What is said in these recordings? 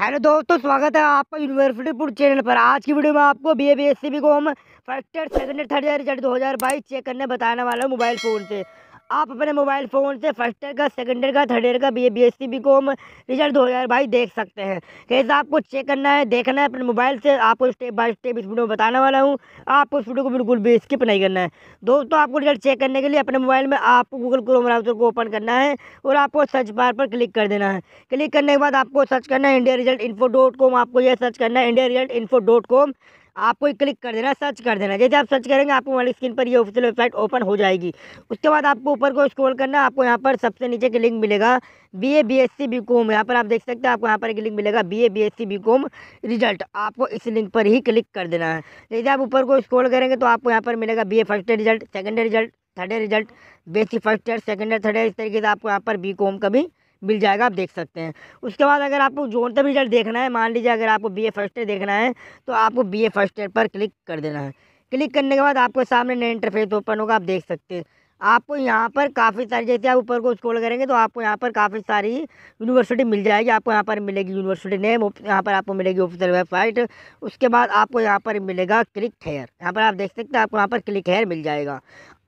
hello दोस्तों स्वागत है आपका यूनिवर्सिटी पुर चैनल पर आज की वीडियो में आपको B A B S C B को हम first year second year third year result दो हज़ार बाईस चेक करने बताने वाला हूँ मोबाइल फ़ोन से आप अपने मोबाइल फ़ोन से फर्स्ट ईयर का सेकेंड ईयर का थर्ड ईयर का B A B S C B com result दो हज़ार भाई देख सकते हैं कैसे आपको चेक करना है देखना है अपने मोबाइल से आपको स्टेप बाय स्टेप इस वीडियो में बताने वाला हूँ आपको इस वीडियो को बिल्कुल भी स्किप नहीं करना है दोस्तों आपको रिजल्ट चेक करने के लिए अपने मोबाइल में आपको गूगल क्रोम ब्राउजर को ओपन करना है और आपको सर्च बार पर क्लिक कर देना है क्लिक करने के बाद आपको सर्च करना है India result info dot com आपको यह सर्च करना है India result info dot com आपको एक क्लिक कर देना सर्च कर देना जैसे आप सर्च करेंगे आपको हमारी स्क्रीन पर ये ऑफिशियल वेबसाइट ओपन हो जाएगी उसके बाद आपको ऊपर को स्क्रॉल करना आपको यहाँ पर सबसे नीचे की लिंक मिलेगा B A B S C B com यहाँ पर आप देख सकते हैं आपको यहाँ पर एक लिंक मिलेगा B A B S C B com result आपको इस लिंक पर ही क्लिक कर देना है जैसे आप ऊपर को स्क्रॉल करेंगे तो आपको यहाँ पर मिलेगा B A first result second result third result basic first year second year third year इस तरीके से आपको यहाँ पर बी कॉम का भी मिल जाएगा आप देख सकते हैं उसके बाद अगर आपको जोनता रिजल्ट देखना है मान लीजिए अगर आपको बी ए फर्स्ट ईयर देखना है तो आपको बी फर्स्ट ईयर पर क्लिक कर देना है क्लिक करने के बाद आपके सामने नया इंटरफेस ओपन होगा आप देख सकते हैं आपको यहाँ पर काफ़ी सारी जैसे आप ऊपर को स्क्रॉल करेंगे तो आपको यहाँ पर काफ़ी सारी यूनिवर्सिटी मिल जाएगी आपको यहाँ पर मिलेगी यूनिवर्सिटी नेम यहाँ पर आपको मिलेगी ऑफिशियल वेबसाइट उसके बाद आपको यहाँ पर मिलेगा क्लिक हेयर यहाँ पर आप देख सकते हैं आपको यहाँ पर क्लिक हेयर मिल जाएगा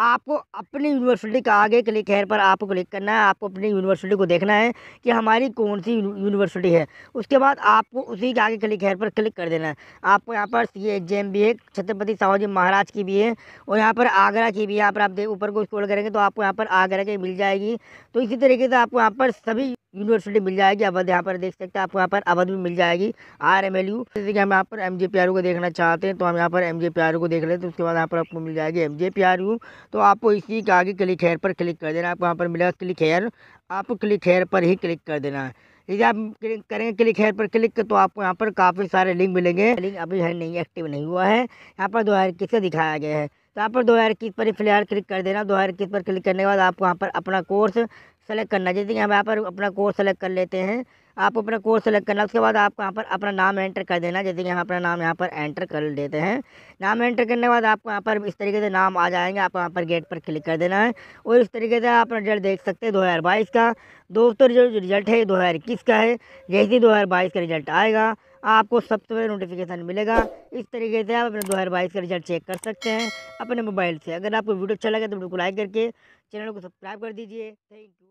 आपको अपनी यूनिवर्सिटी का आगे क्लिक हेयर पर आपको क्लिक करना है आपको अपनी यूनिवर्सिटी को देखना है कि हमारी कौन सी यूनिवर्सिटी है उसके बाद आपको उसी के आगे क्लिक हेयर पर क्लिक कर देना है आपको यहाँ पर सी एग्जाम भी है छत्रपति साहू महाराज की भी है और यहाँ पर आगरा की भी यहाँ पर आप ऊपर को स्कोल करेंगे तो आपको यहाँ पर आगरा की मिल जाएगी तो इसी तरीके से आपको यहाँ पर सभी यूनिवर्सिटी मिल जाएगी अवध यहाँ पर देख सकते हैं आपको यहाँ पर अवध भी मिल जाएगी आर एम एल यू जैसे कि हम यहाँ पर M J P R U को देखना चाहते हैं तो हम यहाँ पर M J P R U को देख लेते हैं उसके बाद यहाँ पर आपको मिल जाएगी M J P R U तो आपको इसी के आगे क्लिक हेयर पर क्लिक कर देना आपको यहाँ पर मिलेगा क्लिक हेयर आपको क्लिक हेयर पर ही क्लिक कर देना है यदि आप क्लिक करेंगे क्लिक हेयर पर क्लिक तो आपको यहाँ पर काफ़ी सारे लिंक मिलेंगे लिंक अभी है नहीं एक्टिव नहीं हुआ है यहाँ पर दो हज़ार इक्कीस से दिखाया गया है तो यहाँ पर दो हज़ार इक्कीस पर ही फिलहाल क्लिक कर देना दो हज़ार इक्कीस पर क्लिक करने के बाद आपको यहाँ पर अपना कोर्स सेलेक्ट करना जैसे कि हम यहाँ पर अपना कोर्स सेलेक्ट कर लेते हैं आप अपना कोर्स सेलेक्ट करना उसके बाद आप यहाँ पर अपना नाम एंटर कर देना जैसे कि हम अपना नाम यहाँ पर एंटर कर देते हैं नाम एंटर करने के बाद आपको यहाँ पर इस तरीके से नाम आ जाएंगे आप यहाँ पर गेट पर क्लिक कर देना है और इस तरीके से आप रिजल्ट देख सकते हैं दो हज़ार बाईस का दोस्तों जो रिजल्ट है दो हज़ार इक्कीस का है जैसे ही दो हज़ार बाईस का रिजल्ट आएगा आपको सबसे पहले नोटिफिकेशन मिलेगा इस तरीके से आप अपने दो हज़ार बाईस का रिजल्ट चेक कर सकते हैं अपने मोबाइल से अगर आपको वीडियो अच्छा लगे तो वीडियो को लाइक करके चैनल को सब्सक्राइब कर दीजिए थैंक यू